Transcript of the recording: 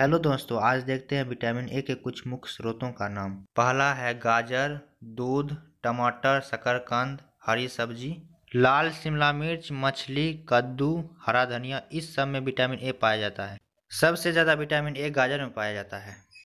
hello दोस्तों आज देखते हैं विटामिन ए के कुछ मुख्य स्रोतों का नाम पहला है गाजर दूध टमाटर शकरकंद हरी सब्जी लाल शिमला मिर्च मछली कद्दू हरा धनिया इस सब में विटामिन ए पाया जाता है सबसे ज़्यादा विटामिन ए गाजर में पाया जाता है